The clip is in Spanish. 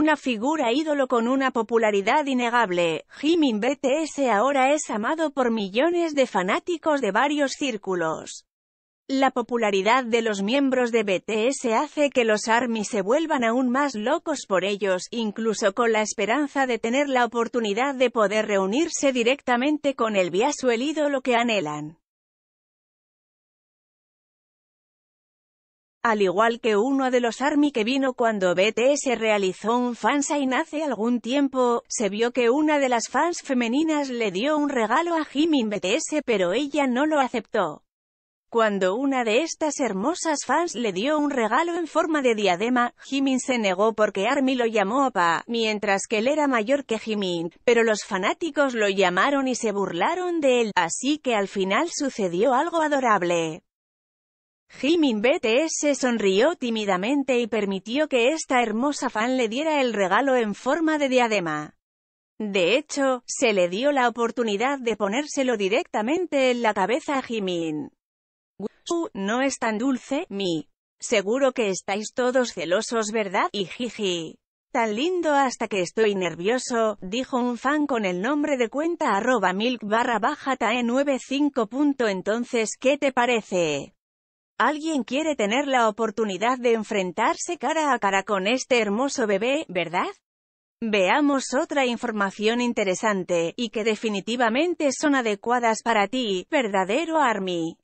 una figura ídolo con una popularidad innegable, Jimin BTS ahora es amado por millones de fanáticos de varios círculos. La popularidad de los miembros de BTS hace que los ARMY se vuelvan aún más locos por ellos, incluso con la esperanza de tener la oportunidad de poder reunirse directamente con el o el ídolo que anhelan. Al igual que uno de los ARMY que vino cuando BTS realizó un fansign hace algún tiempo, se vio que una de las fans femeninas le dio un regalo a Jimin BTS pero ella no lo aceptó. Cuando una de estas hermosas fans le dio un regalo en forma de diadema, Jimin se negó porque ARMY lo llamó pa, mientras que él era mayor que Jimin, pero los fanáticos lo llamaron y se burlaron de él, así que al final sucedió algo adorable. Jimin BTS sonrió tímidamente y permitió que esta hermosa fan le diera el regalo en forma de diadema. De hecho, se le dio la oportunidad de ponérselo directamente en la cabeza a Jimin. no es tan dulce, mi. Seguro que estáis todos celosos, ¿verdad? Y jiji. Tan lindo hasta que estoy nervioso, dijo un fan con el nombre de cuenta arroba milk barra baja tae 95. Entonces, ¿qué te parece? Alguien quiere tener la oportunidad de enfrentarse cara a cara con este hermoso bebé, ¿verdad? Veamos otra información interesante, y que definitivamente son adecuadas para ti, verdadero Army.